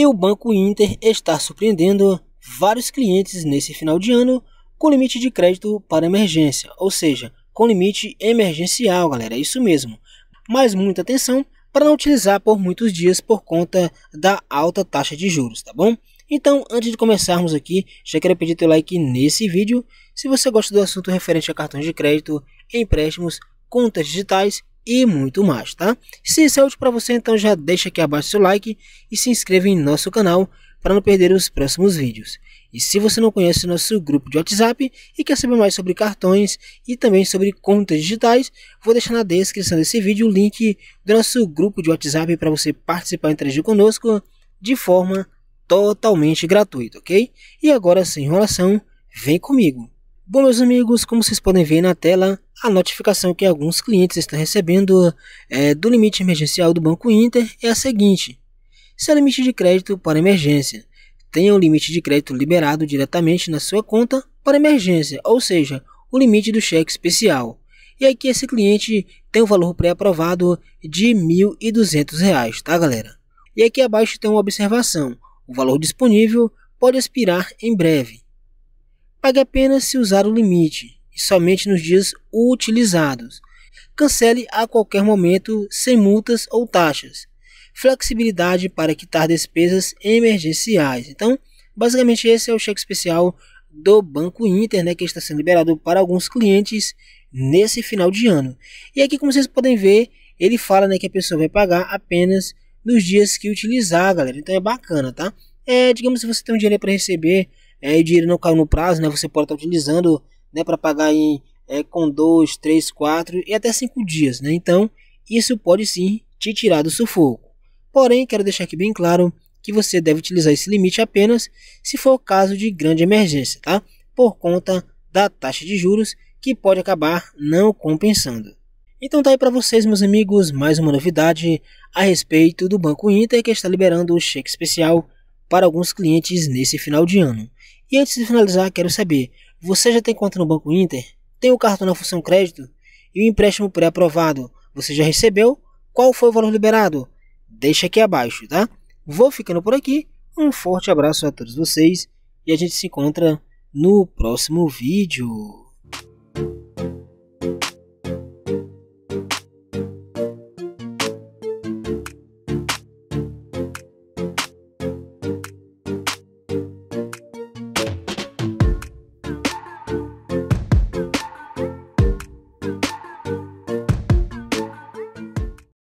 E o Banco Inter está surpreendendo vários clientes nesse final de ano com limite de crédito para emergência, ou seja, com limite emergencial, galera, é isso mesmo. Mas muita atenção para não utilizar por muitos dias por conta da alta taxa de juros, tá bom? Então, antes de começarmos aqui, já quero pedir teu like nesse vídeo. Se você gosta do assunto referente a cartões de crédito, empréstimos, contas digitais e muito mais, tá? Se isso é útil para você, então já deixa aqui abaixo seu like e se inscreva em nosso canal para não perder os próximos vídeos. E se você não conhece nosso grupo de WhatsApp e quer saber mais sobre cartões e também sobre contas digitais, vou deixar na descrição desse vídeo o link do nosso grupo de WhatsApp para você participar e interagir conosco de forma totalmente gratuita, ok? E agora, sem enrolação, vem comigo! Bom, meus amigos, como vocês podem ver na tela, a notificação que alguns clientes estão recebendo é, do limite emergencial do Banco Inter é a seguinte. Seu limite de crédito para emergência. Tenha o limite de crédito liberado diretamente na sua conta para emergência, ou seja, o limite do cheque especial. E aqui esse cliente tem o um valor pré-aprovado de R$ 1.200, tá galera? E aqui abaixo tem uma observação. O valor disponível pode expirar em breve. Pague apenas se usar o limite e somente nos dias utilizados. Cancele a qualquer momento sem multas ou taxas. Flexibilidade para quitar despesas emergenciais. Então, basicamente esse é o cheque especial do Banco Inter, né, que está sendo liberado para alguns clientes nesse final de ano. E aqui, como vocês podem ver, ele fala né, que a pessoa vai pagar apenas nos dias que utilizar, galera. Então é bacana, tá? É, digamos, se você tem um dinheiro para receber é, e o dinheiro não caiu no prazo, né, você pode estar utilizando né, para pagar em, é, com 2, 3, 4 e até 5 dias. Né? Então, isso pode sim te tirar do sufoco. Porém, quero deixar aqui bem claro que você deve utilizar esse limite apenas se for caso de grande emergência, tá? por conta da taxa de juros que pode acabar não compensando. Então tá aí para vocês, meus amigos, mais uma novidade a respeito do Banco Inter que está liberando o cheque especial para alguns clientes nesse final de ano. E antes de finalizar, quero saber: você já tem conta no Banco Inter? Tem o cartão na função crédito? E o empréstimo pré-aprovado? Você já recebeu? Qual foi o valor liberado? Deixa aqui abaixo, tá? Vou ficando por aqui. Um forte abraço a todos vocês e a gente se encontra no próximo vídeo.